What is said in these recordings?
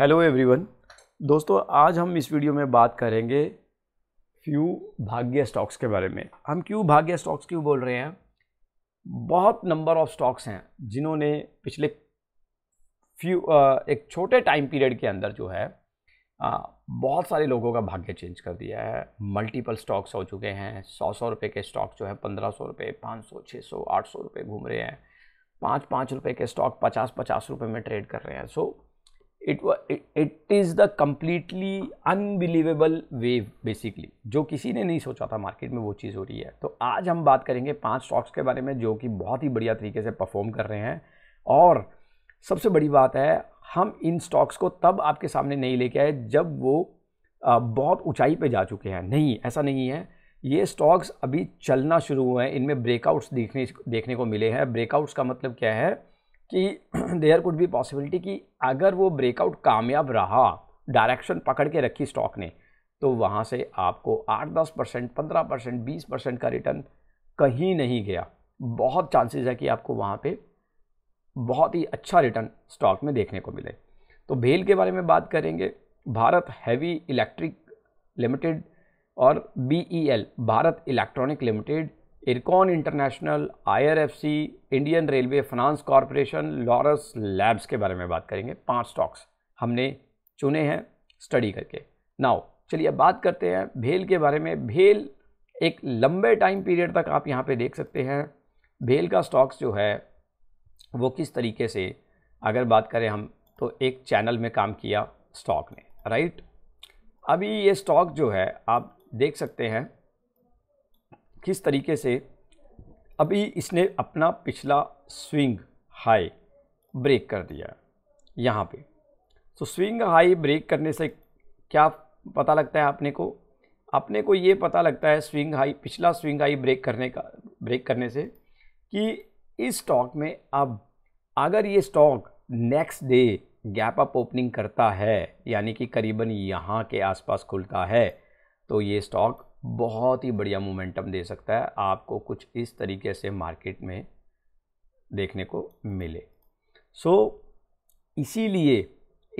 hello everyone दोस्तों आज हम इस वीडियो में बात करेंगे फ्यू भाग्य स्टॉक्स के बारे में हम क्यों भाग्य स्टॉक्स क्यों बोल रहे हैं बहुत नंबर ऑफ स्टॉक्स हैं जिन्होंने पिछले फ्यू एक छोटे टाइम पीरियड के अंदर जो है बहुत सारे लोगों का भाग्य चेंज कर दिया है मल्टीपल स्टॉक्स हो चुके हैं सौ सौ रुपये के स्टॉक जो है पंद्रह सौ रुपये पाँच सौ छः सौ आठ सौ रुपये घूम रहे हैं पाँच पाँच रुपये के स्टॉक पचास पचास रुपये में ट्रेड कर रहे हैं so so, it it is the completely unbelievable wave basically जो किसी ने नहीं सोचा था मार्केट में वो चीज़ हो रही है तो आज हम बात करेंगे पांच स्टॉक्स के बारे में जो कि बहुत ही बढ़िया तरीके से परफॉर्म कर रहे हैं और सबसे बड़ी बात है हम इन स्टॉक्स को तब आपके सामने नहीं लेके आए जब वो बहुत ऊंचाई पे जा चुके हैं नहीं ऐसा नहीं है ये स्टॉक्स अभी चलना शुरू हुए हैं इनमें ब्रेकआउट्स देखने देखने को मिले हैं ब्रेकआउट्स का मतलब क्या है कि देयर कुड बी पॉसिबिलिटी कि अगर वो ब्रेकआउट कामयाब रहा डायरेक्शन पकड़ के रखी स्टॉक ने तो वहाँ से आपको आठ दस परसेंट पंद्रह परसेंट बीस परसेंट का रिटर्न कहीं नहीं गया बहुत चांसेस है कि आपको वहाँ पे बहुत ही अच्छा रिटर्न स्टॉक में देखने को मिले तो भेल के बारे में बात करेंगे भारत हैवी इलेक्ट्रिक लिमिटेड और B E L Bharat electronic limited Ircon international IRFC Indian railway finance corporation Laurus labs के बारे में बात करेंगे पांच स्टॉक्स हमने चुने हैं स्टडी करके नाउ चलिए अब बात करते हैं भेल के बारे में भेल एक लंबे टाइम पीरियड तक आप यहाँ पे देख सकते हैं भेल का स्टॉक्स जो है वो किस तरीके से अगर बात करें हम तो एक चैनल में काम किया स्टॉक ने राइट अभी ये स्टॉक जो है आप देख सकते हैं किस तरीके से अभी इसने अपना पिछला स्विंग हाई ब्रेक कर दिया यहाँ पे तो स्विंग हाई ब्रेक करने से क्या पता लगता है आपने को अपने को ये पता लगता है स्विंग हाई पिछला स्विंग हाई ब्रेक करने का ब्रेक करने से कि इस स्टॉक में अब अगर ये stock next day gap up opening करता है यानी कि करीबन यहाँ के आसपास खुलता है तो ये स्टॉक बहुत ही बढ़िया मोमेंटम दे सकता है आपको कुछ इस तरीके से मार्केट में देखने को मिले सो so, इसीलिए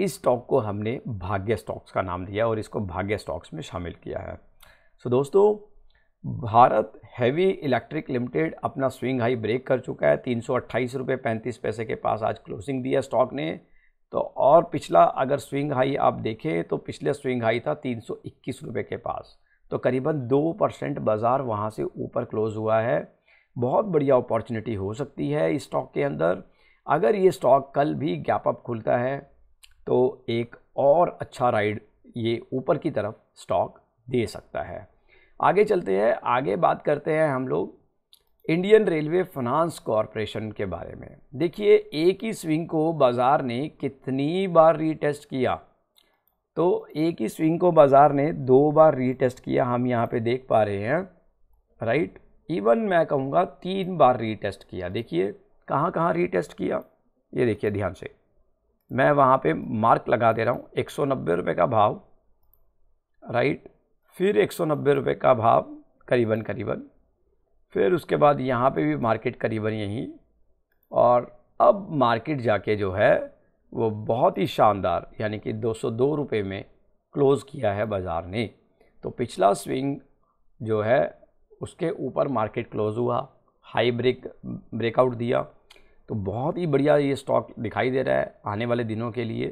इस स्टॉक को हमने भाग्य स्टॉक्स का नाम दिया और इसको भाग्य स्टॉक्स में शामिल किया है सो so, दोस्तों भारत हैवी इलेक्ट्रिक लिमिटेड अपना स्विंग हाई ब्रेक कर चुका है तीन सौ पैसे के पास आज क्लोजिंग दिया स्टॉक ने तो और पिछला अगर स्विंग हाई आप देखें तो पिछले स्विंग हाई था तीन सौ के पास तो करीबन दो परसेंट बाज़ार वहाँ से ऊपर क्लोज़ हुआ है बहुत बढ़िया अपॉर्चुनिटी हो सकती है इस स्टॉक के अंदर अगर ये स्टॉक कल भी गैप अप खुलता है तो एक और अच्छा राइड ये ऊपर की तरफ स्टॉक दे सकता है आगे चलते हैं आगे बात करते हैं हम लोग इंडियन रेलवे फाइनेंस कॉरपोरेशन के बारे में देखिए एक ही स्विंग को बाज़ार ने कितनी बार रीटेस्ट किया तो एक ही स्विंग को बाज़ार ने दो बार रीटेस्ट किया हम यहाँ पे देख पा रहे हैं राइट इवन मैं कहूँगा तीन बार रीटेस्ट किया देखिए कहाँ कहाँ रीटेस्ट किया ये देखिए ध्यान से मैं वहाँ पे मार्क लगा दे रहा हूँ एक सौ का भाव राइट फिर एक सौ का भाव करीबन करीबन फिर उसके बाद यहाँ पे भी मार्केट करीबन यहीं और अब मार्केट जाके जो है वो बहुत ही शानदार यानी कि 202 रुपए में क्लोज़ किया है बाज़ार ने तो पिछला स्विंग जो है उसके ऊपर मार्केट क्लोज़ हुआ हाई ब्रेक ब्रेकआउट दिया तो बहुत ही बढ़िया ये स्टॉक दिखाई दे रहा है आने वाले दिनों के लिए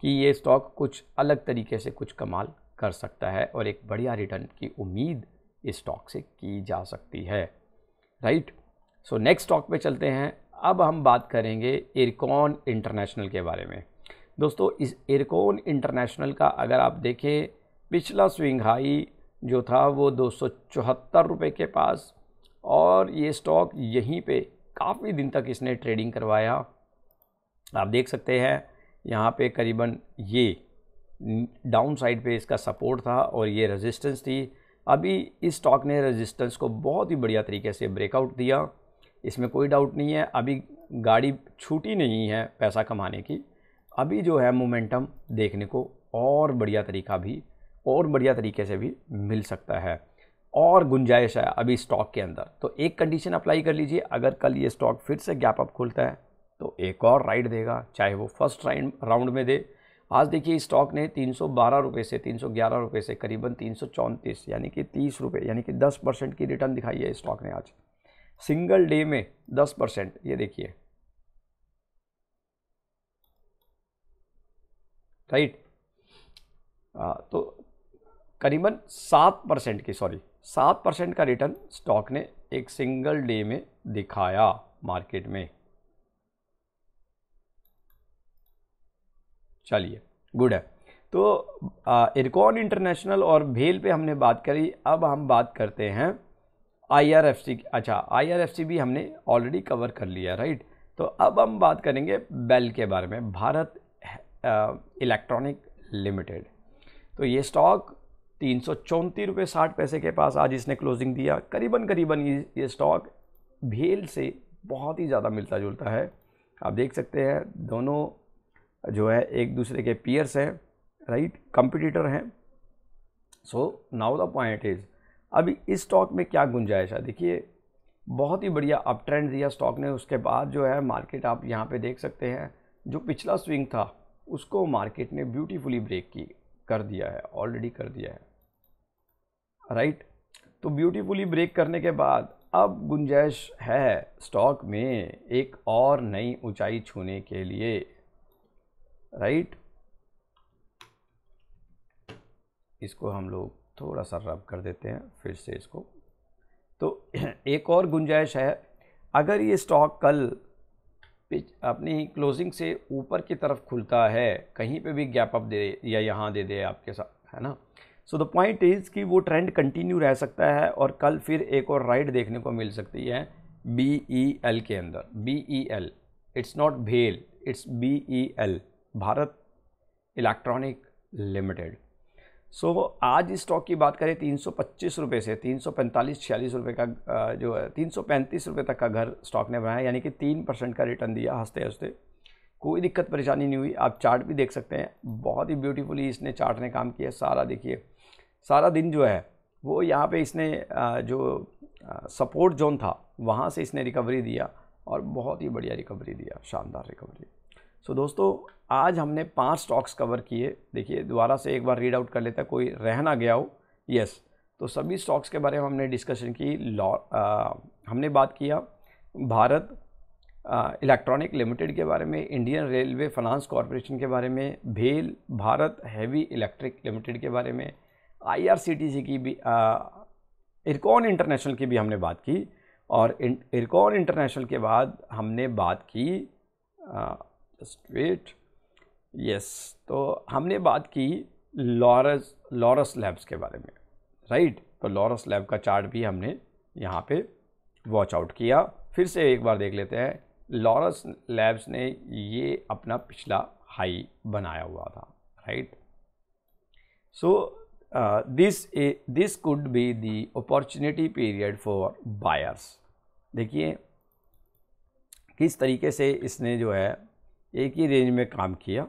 कि ये स्टॉक कुछ अलग तरीके से कुछ कमाल कर सकता है और एक बढ़िया रिटर्न की उम्मीद इस स्टॉक से की जा सकती है राइट सो नेक्स्ट स्टॉक पे चलते हैं अब हम बात करेंगे इरकॉन इंटरनेशनल के बारे में दोस्तों इस इरकॉन इंटरनेशनल का अगर आप देखें पिछला स्विंग हाई जो था वो दो सौ के पास और ये स्टॉक यहीं पे काफ़ी दिन तक इसने ट्रेडिंग करवाया आप देख सकते हैं यहाँ पे करीबन ये डाउन साइड पे इसका सपोर्ट था और ये रेजिस्टेंस थी अभी इस स्टॉक ने रेजिस्टेंस को बहुत ही बढ़िया तरीके से ब्रेकआउट दिया इसमें कोई डाउट नहीं है अभी गाड़ी छूटी नहीं है पैसा कमाने की अभी जो है मोमेंटम देखने को और बढ़िया तरीका भी और बढ़िया तरीके से भी मिल सकता है और गुंजाइश है अभी स्टॉक के अंदर तो एक कंडीशन अप्लाई कर लीजिए अगर कल ये स्टॉक फिर से गैप अप खुलता है तो एक और राइड देगा चाहे वो फर्स्ट राइड राउंड में दे आज देखिए स्टॉक ने तीन सौ से तीन सौ से करीबन तीन यानी कि तीस रुपये यानी कि दस परसेंट की रिटर्न दिखाई है स्टॉक ने आज सिंगल डे में दस परसेंट ये देखिए राइट तो करीबन सात परसेंट की सॉरी सात परसेंट का रिटर्न स्टॉक ने एक सिंगल डे में दिखाया मार्केट में चलिए गुड है तो इरकॉन इंटरनेशनल और भेल पे हमने बात करी अब हम बात करते हैं आईआरएफसी अच्छा आईआरएफसी भी हमने ऑलरेडी कवर कर लिया राइट तो अब हम बात करेंगे बेल के बारे में भारत इलेक्ट्रॉनिक लिमिटेड तो ये स्टॉक तीन सौ चौंतीस रुपये साठ पैसे के पास आज इसने क्लोजिंग दिया करीबन करीबन ये स्टॉक भेल से बहुत ही ज़्यादा मिलता जुलता है आप देख सकते हैं दोनों जो है एक दूसरे के पीयर्स हैं राइट कंपटीटर हैं so now the point is अभी इस स्टॉक में क्या गुंजाइश है देखिए बहुत ही बढ़िया अप ट्रेंड दिया स्टॉक ने उसके बाद जो है मार्केट आप यहाँ पे देख सकते हैं जो पिछला स्विंग था उसको मार्केट ने ब्यूटीफुली ब्रेक की कर दिया है ऑलरेडी कर दिया है राइट तो ब्यूटीफुली ब्रेक करने के बाद अब गुंजाइश है स्टॉक में एक और नई ऊंचाई छूने के लिए राइट इसको हम लोग थोड़ा सा रब कर देते हैं फिर से इसको तो एक और गुंजाइश है अगर ये स्टॉक कल अपनी क्लोजिंग से ऊपर की तरफ खुलता है कहीं पे भी गैप अप दे या यहाँ दे दे आपके साथ है ना सो द पॉइंट इज़ कि वो ट्रेंड कंटिन्यू रह सकता है और कल फिर एक और राइड देखने को मिल सकती है बी ई एल के अंदर B E L it's not भेल it's B E L Bharat electronic Limited so so, आज इस स्टॉक की बात करें तीन सौ पच्चीस रुपये से तीन सौ पैंतालीस छियालीस रुपये का जो है तीन सौ पैंतीस रुपये तक का घर स्टॉक ने बनाया यानी कि तीन परसेंट का रिटर्न दिया हंसते हंसते कोई दिक्कत परेशानी नहीं हुई आप चार्ट भी देख सकते हैं बहुत ही ब्यूटीफुली इसने चार्ट ने काम किया सारा देखिए सारा दिन जो है वो यहाँ पे इसने जो सपोर्ट जोन था वहाँ से इसने रिकवरी दिया और बहुत ही बढ़िया रिकवरी दिया शानदार रिकवरी सो दोस्तों आज हमने पांच स्टॉक्स कवर किए देखिए दोबारा से एक बार रीड आउट कर लेता कोई रह ना गया हो यस तो सभी स्टॉक्स के बारे में हमने डिस्कशन की लॉ हमने बात किया भारत इलेक्ट्रॉनिक लिमिटेड के बारे में इंडियन रेलवे फाइनेंस कॉरपोरेशन के बारे में भेल भारत हैवी इलेक्ट्रिक लिमिटेड के बारे में आईआरसीटीसी की भी इरकॉन इंटरनेशनल की भी हमने बात की और इरकॉन इंटरनेशनल के बाद हमने बात की स्ट्रेट यस तो हमने बात की लॉरस लॉरस लैब्स के बारे में राइट तो लॉरस लैब का चार्ट भी हमने यहाँ पे वॉच आउट किया फिर से एक बार देख लेते हैं लॉरस लैब्स ने ये अपना पिछला हाई बनाया हुआ था right so this this could be the opportunity period for buyers देखिए किस तरीके से इसने जो है एक ही रेंज में काम किया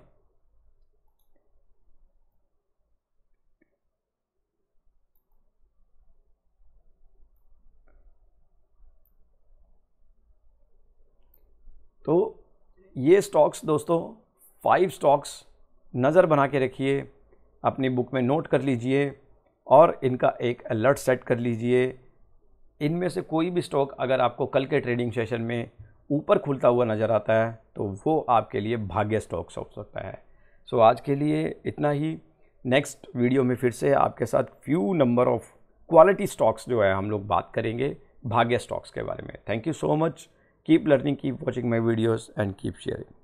तो ये स्टॉक्स दोस्तों फाइव स्टॉक्स नज़र बना के रखिए अपनी बुक में नोट कर लीजिए और इनका एक अलर्ट सेट कर लीजिए इनमें से कोई भी स्टॉक अगर आपको कल के ट्रेडिंग सेशन में ऊपर खुलता हुआ नज़र आता है तो वो आपके लिए भाग्य स्टॉक्स हो सकता है सो आज के लिए इतना ही नेक्स्ट वीडियो में फिर से आपके साथ few number of quality stocks जो है हम लोग बात करेंगे भाग्य स्टॉक्स के बारे में thank you so much keep learning keep watching my videos and keep sharing